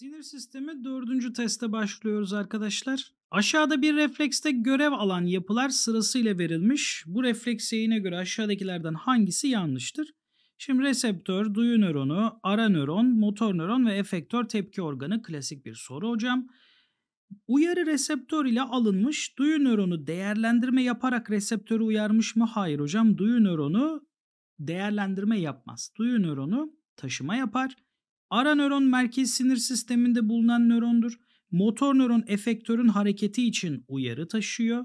Sinir sistemi dördüncü teste başlıyoruz arkadaşlar. Aşağıda bir reflekste görev alan yapılar sırasıyla verilmiş. Bu refleks yayına göre aşağıdakilerden hangisi yanlıştır? Şimdi reseptör, duyu nöronu, ara nöron, motor nöron ve efektör tepki organı klasik bir soru hocam. Uyarı reseptör ile alınmış. Duyu nöronu değerlendirme yaparak reseptörü uyarmış mı? Hayır hocam. Duyu nöronu değerlendirme yapmaz. Duyu nöronu taşıma yapar. Ara nöron merkez sinir sisteminde bulunan nörondur. Motor nöron efektörün hareketi için uyarı taşıyor.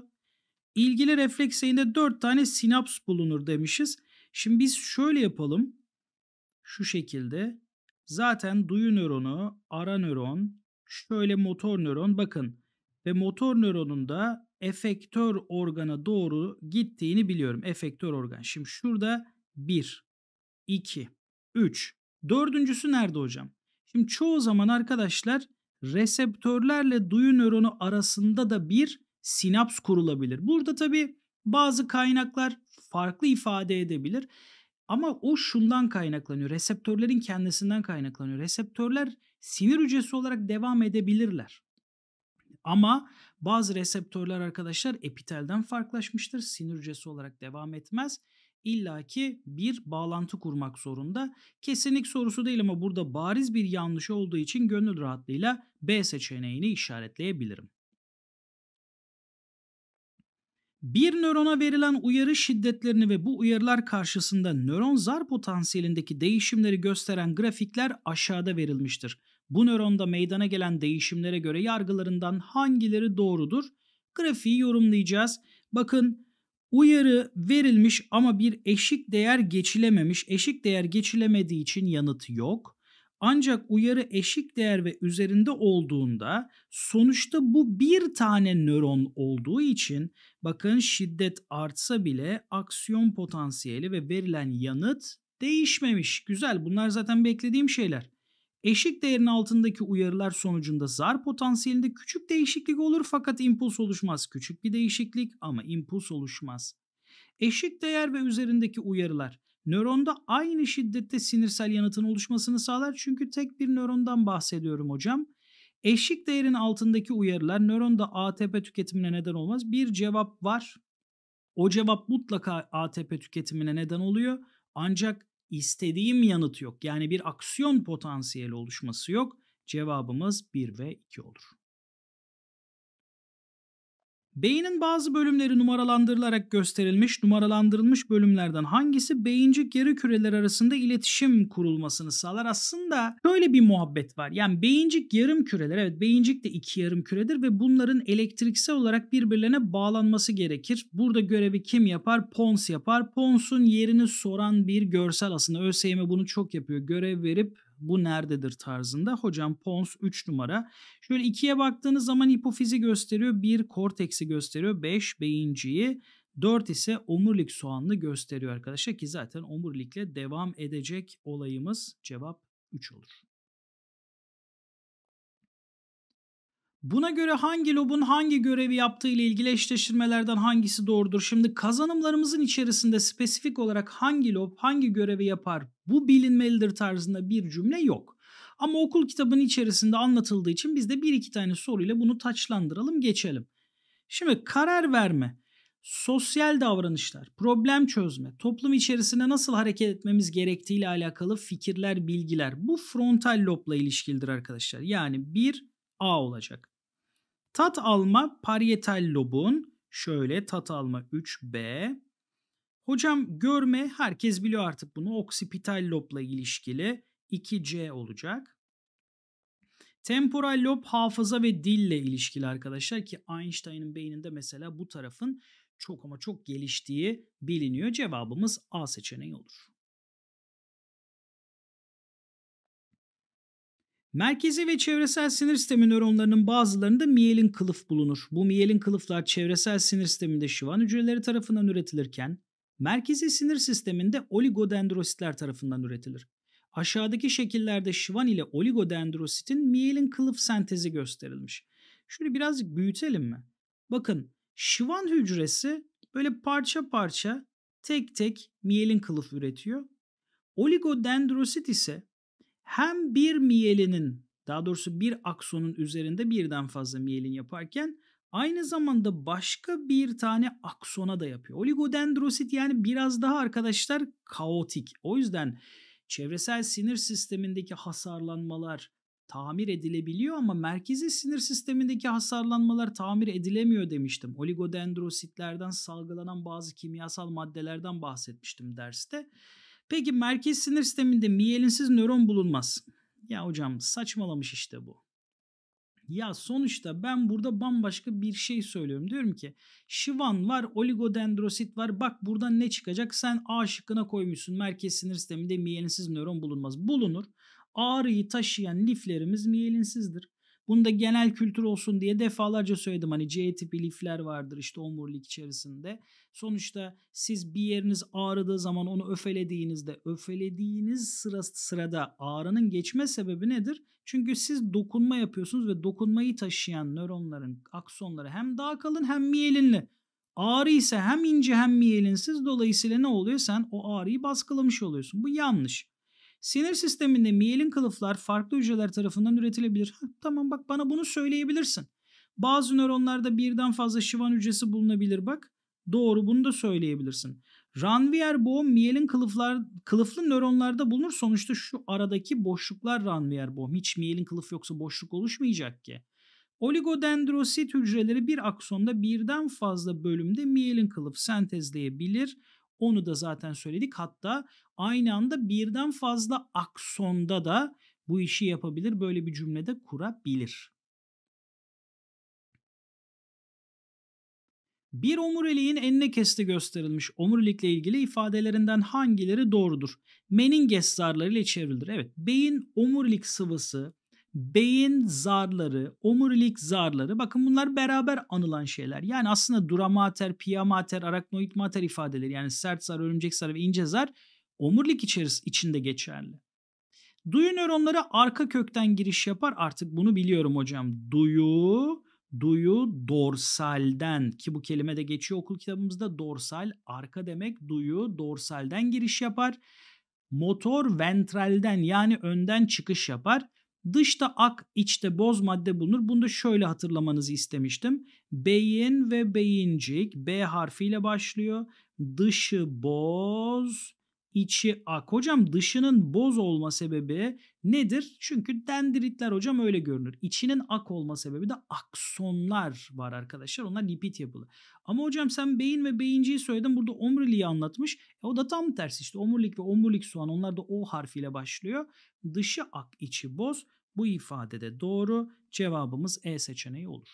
İlgili refleks yayında 4 tane sinaps bulunur demişiz. Şimdi biz şöyle yapalım. Şu şekilde. Zaten duyu nöronu, ara nöron, şöyle motor nöron bakın. Ve motor nöronun da efektör organa doğru gittiğini biliyorum. Efektör organ. Şimdi şurada 1, 2, 3, Dördüncüsü nerede hocam? Şimdi çoğu zaman arkadaşlar reseptörlerle duyu nöronu arasında da bir sinaps kurulabilir. Burada tabi bazı kaynaklar farklı ifade edebilir. Ama o şundan kaynaklanıyor. Reseptörlerin kendisinden kaynaklanıyor. Reseptörler sinir hücresi olarak devam edebilirler. Ama bazı reseptörler arkadaşlar epitelden farklılaşmıştır. Sinir hücresi olarak devam etmez illaki bir bağlantı kurmak zorunda. Kesinlik sorusu değil ama burada bariz bir yanlış olduğu için gönül rahatlığıyla B seçeneğini işaretleyebilirim. Bir nörona verilen uyarı şiddetlerini ve bu uyarılar karşısında nöron zar potansiyelindeki değişimleri gösteren grafikler aşağıda verilmiştir. Bu nöronda meydana gelen değişimlere göre yargılarından hangileri doğrudur? Grafiği yorumlayacağız. Bakın Uyarı verilmiş ama bir eşik değer geçilememiş. Eşik değer geçilemediği için yanıt yok. Ancak uyarı eşik değer ve üzerinde olduğunda sonuçta bu bir tane nöron olduğu için bakın şiddet artsa bile aksiyon potansiyeli ve verilen yanıt değişmemiş. Güzel bunlar zaten beklediğim şeyler. Eşik değerin altındaki uyarılar sonucunda zar potansiyelinde küçük değişiklik olur fakat impuls oluşmaz. Küçük bir değişiklik ama impuls oluşmaz. Eşik değer ve üzerindeki uyarılar nöronda aynı şiddette sinirsel yanıtın oluşmasını sağlar. Çünkü tek bir nörondan bahsediyorum hocam. Eşik değerin altındaki uyarılar nöronda ATP tüketimine neden olmaz. Bir cevap var. O cevap mutlaka ATP tüketimine neden oluyor. Ancak istediğim yanıt yok. Yani bir aksiyon potansiyeli oluşması yok. Cevabımız 1 ve 2 olur. Beynin bazı bölümleri numaralandırılarak gösterilmiş, numaralandırılmış bölümlerden hangisi beyincik yarı küreler arasında iletişim kurulmasını sağlar? Aslında böyle bir muhabbet var. Yani beyincik yarım küreler, evet beyincik de iki yarım küredir ve bunların elektriksel olarak birbirlerine bağlanması gerekir. Burada görevi kim yapar? Pons yapar. Pons'un yerini soran bir görsel aslında. ÖSYM bunu çok yapıyor. Görev verip bu nerededir tarzında. Hocam pons 3 numara. Şöyle ikiye baktığınız zaman hipofizi gösteriyor. 1 korteksi gösteriyor. 5 beyinciyi. 4 ise omurilik soğanlı gösteriyor arkadaşlar ki zaten omurilikle devam edecek olayımız cevap 3 olur. Buna göre hangi lobun hangi görevi yaptığı ile ilgili eşleştirmelerden hangisi doğrudur? Şimdi kazanımlarımızın içerisinde spesifik olarak hangi lob hangi görevi yapar bu bilinmelidir tarzında bir cümle yok. Ama okul kitabının içerisinde anlatıldığı için biz de bir iki tane soruyla bunu taçlandıralım geçelim. Şimdi karar verme, sosyal davranışlar, problem çözme, toplum içerisinde nasıl hareket etmemiz gerektiği ile alakalı fikirler, bilgiler bu frontal lobla ilişkilidir arkadaşlar. Yani bir A olacak. Tat alma parietal lobun şöyle tat alma 3B. Hocam görme herkes biliyor artık bunu oksipital lobla ilişkili 2C olacak. Temporal lob hafıza ve dille ilişkili arkadaşlar ki Einstein'ın beyninde mesela bu tarafın çok ama çok geliştiği biliniyor. Cevabımız A seçeneği olur. Merkezi ve çevresel sinir sistemi nöronlarının bazılarında miyelin kılıf bulunur. Bu miyelin kılıflar çevresel sinir sisteminde şivan hücreleri tarafından üretilirken, merkezi sinir sisteminde oligodendrositler tarafından üretilir. Aşağıdaki şekillerde şivan ile oligodendrositin miyelin kılıf sentezi gösterilmiş. Şunu birazcık büyütelim mi? Bakın şivan hücresi böyle parça parça tek tek miyelin kılıf üretiyor. Oligodendrosit ise hem bir miyelinin daha doğrusu bir aksonun üzerinde birden fazla miyelin yaparken aynı zamanda başka bir tane aksona da yapıyor. Oligodendrosit yani biraz daha arkadaşlar kaotik. O yüzden çevresel sinir sistemindeki hasarlanmalar tamir edilebiliyor ama merkezi sinir sistemindeki hasarlanmalar tamir edilemiyor demiştim. Oligodendrositlerden salgılanan bazı kimyasal maddelerden bahsetmiştim derste. Peki merkez sinir sisteminde miyelinsiz nöron bulunmaz. Ya hocam saçmalamış işte bu. Ya sonuçta ben burada bambaşka bir şey söylüyorum. Diyorum ki şivan var, oligodendrosit var. Bak buradan ne çıkacak? Sen A şıkkına koymuşsun. Merkez sinir sisteminde miyelinsiz nöron bulunmaz. Bulunur. Ağrıyı taşıyan liflerimiz miyelinsizdir. Bunu da genel kültür olsun diye defalarca söyledim. Hani C tipi lifler vardır işte omurilik içerisinde. Sonuçta siz bir yeriniz ağrıdığı zaman onu öfelediğinizde öfelediğiniz sıra, sırada ağrının geçme sebebi nedir? Çünkü siz dokunma yapıyorsunuz ve dokunmayı taşıyan nöronların aksonları hem daha kalın hem miyelinli. Ağrı ise hem ince hem miyelinsiz dolayısıyla ne oluyor? Sen o ağrıyı baskılamış oluyorsun. Bu yanlış. Sinir sisteminde miyelin kılıflar farklı hücreler tarafından üretilebilir. Heh, tamam bak bana bunu söyleyebilirsin. Bazı nöronlarda birden fazla şivan hücresi bulunabilir bak. Doğru bunu da söyleyebilirsin. Ranvier Bohm miyelin kılıflar, kılıflı nöronlarda bulunur. Sonuçta şu aradaki boşluklar Ranvier Bohm. Hiç miyelin kılıf yoksa boşluk oluşmayacak ki. Oligodendrosit hücreleri bir aksonda birden fazla bölümde miyelin kılıf sentezleyebilir. Onu da zaten söyledik. Hatta aynı anda birden fazla aksonda da bu işi yapabilir. Böyle bir cümlede kurabilir. Bir omuriliğin enine kesti gösterilmiş omurilikle ilgili ifadelerinden hangileri doğrudur? Meninges zarları ile çevrilir. Evet, beyin omurilik sıvısı beyin zarları, omurilik zarları bakın bunlar beraber anılan şeyler. Yani aslında duramater, piyamater, pia mater, araknoid mater ifadeleri yani sert zar, örümcek zar ve ince zar omurilik içeris içinde geçerli. Duyu nöronları arka kökten giriş yapar artık bunu biliyorum hocam. Duyu, duyu dorsalden ki bu kelime de geçiyor okul kitabımızda dorsal arka demek duyu dorsalden giriş yapar. Motor ventralden yani önden çıkış yapar. Dışta ak, içte boz madde bulunur. Bunu da şöyle hatırlamanızı istemiştim. Beyin ve beyincik B harfiyle başlıyor. Dışı boz, içi ak. Hocam dışının boz olma sebebi nedir? Çünkü dendritler hocam öyle görünür. İçinin ak olma sebebi de aksonlar var arkadaşlar. Onlar lipid yapılı. Ama hocam sen beyin ve beyinciyi söyledin. Burada omuriliği anlatmış. E o da tam tersi işte omurilik ve omurilik soğan onlar da O harfiyle başlıyor. Dışı ak içi boz. Bu ifadede doğru cevabımız E seçeneği olur.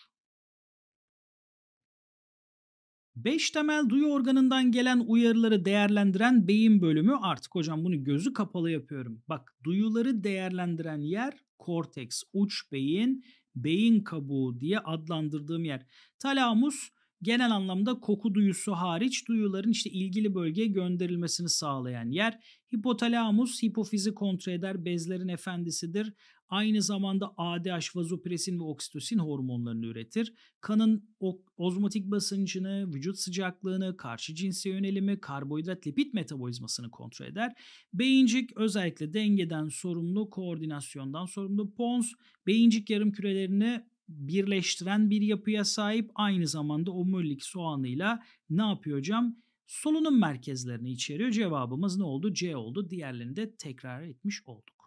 Beş temel duyu organından gelen uyarıları değerlendiren beyin bölümü artık hocam bunu gözü kapalı yapıyorum. Bak duyuları değerlendiren yer korteks, uç beyin, beyin kabuğu diye adlandırdığım yer. Talamus genel anlamda koku duyusu hariç duyuların işte ilgili bölgeye gönderilmesini sağlayan yer. Hipotalamus hipofizi kontrol eder, bezlerin efendisidir. Aynı zamanda ADH, vazopresin ve oksitosin hormonlarını üretir. Kanın ozmotik basıncını, vücut sıcaklığını, karşı cinse yönelimi, karbohidrat lipid metabolizmasını kontrol eder. Beyincik özellikle dengeden sorumlu, koordinasyondan sorumlu. Pons beyincik yarım kürelerini birleştiren bir yapıya sahip aynı zamanda omurilik soğanıyla ne yapıyor hocam? Solunum merkezlerini içeriyor. Cevabımız ne oldu? C oldu. Diğerlerini de tekrar etmiş olduk.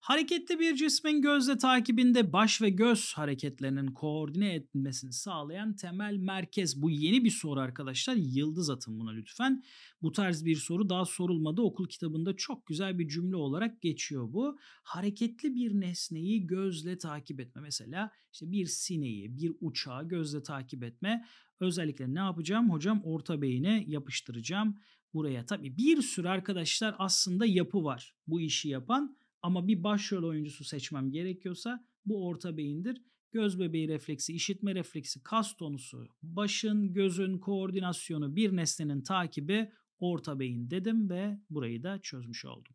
Hareketli bir cismin gözle takibinde baş ve göz hareketlerinin koordine etmesini sağlayan temel merkez. Bu yeni bir soru arkadaşlar. Yıldız atın buna lütfen. Bu tarz bir soru daha sorulmadı. Okul kitabında çok güzel bir cümle olarak geçiyor bu. Hareketli bir nesneyi gözle takip etme. Mesela işte bir sineği, bir uçağı gözle takip etme. Özellikle ne yapacağım? Hocam orta beyine yapıştıracağım buraya. Tabii bir sürü arkadaşlar aslında yapı var bu işi yapan ama bir başrol oyuncusu seçmem gerekiyorsa bu orta beyindir. Göz bebeği refleksi, işitme refleksi, kas tonusu, başın, gözün koordinasyonu, bir nesnenin takibi orta beyin dedim ve burayı da çözmüş oldum.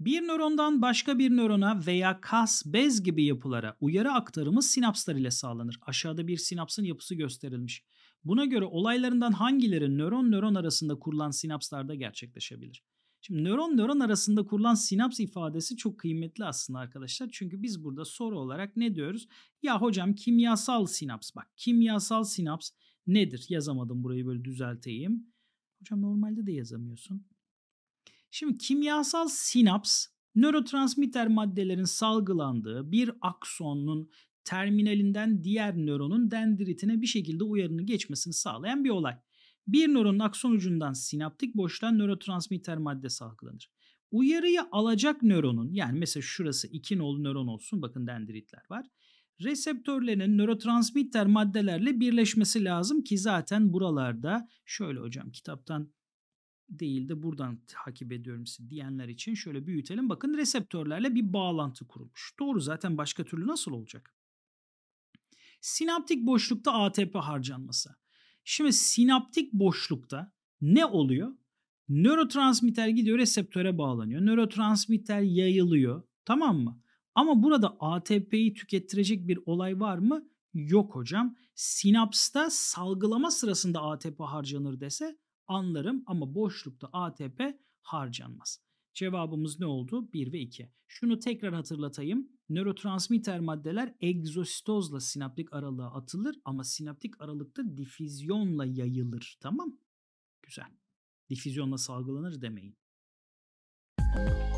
Bir nörondan başka bir nörona veya kas, bez gibi yapılara uyarı aktarımı sinapslar ile sağlanır. Aşağıda bir sinapsın yapısı gösterilmiş. Buna göre olaylarından hangileri nöron nöron arasında kurulan sinapslarda gerçekleşebilir? Şimdi nöron nöron arasında kurulan sinaps ifadesi çok kıymetli aslında arkadaşlar. Çünkü biz burada soru olarak ne diyoruz? Ya hocam kimyasal sinaps bak kimyasal sinaps nedir? Yazamadım burayı böyle düzelteyim. Hocam normalde de yazamıyorsun. Şimdi kimyasal sinaps nörotransmitter maddelerin salgılandığı bir aksonun terminalinden diğer nöronun dendritine bir şekilde uyarını geçmesini sağlayan bir olay. Bir nöronun akson ucundan sinaptik boşluğa nörotransmitter madde salgılanır. Uyarıyı alacak nöronun yani mesela şurası iki nolu nöron olsun bakın dendritler var. Reseptörlerin nörotransmitter maddelerle birleşmesi lazım ki zaten buralarda şöyle hocam kitaptan değil de buradan takip ediyorum sizi diyenler için şöyle büyütelim. Bakın reseptörlerle bir bağlantı kurulmuş. Doğru zaten başka türlü nasıl olacak? Sinaptik boşlukta ATP harcanması. Şimdi sinaptik boşlukta ne oluyor? Nörotransmitter gidiyor reseptöre bağlanıyor. Nörotransmitter yayılıyor. Tamam mı? Ama burada ATP'yi tükettirecek bir olay var mı? Yok hocam. Sinapsta salgılama sırasında ATP harcanır dese anlarım ama boşlukta ATP harcanmaz. Cevabımız ne oldu? 1 ve 2. Şunu tekrar hatırlatayım. Nörotransmitter maddeler egzositozla sinaptik aralığa atılır ama sinaptik aralıkta difüzyonla yayılır. Tamam? Güzel. Difüzyonla salgılanır demeyin. Müzik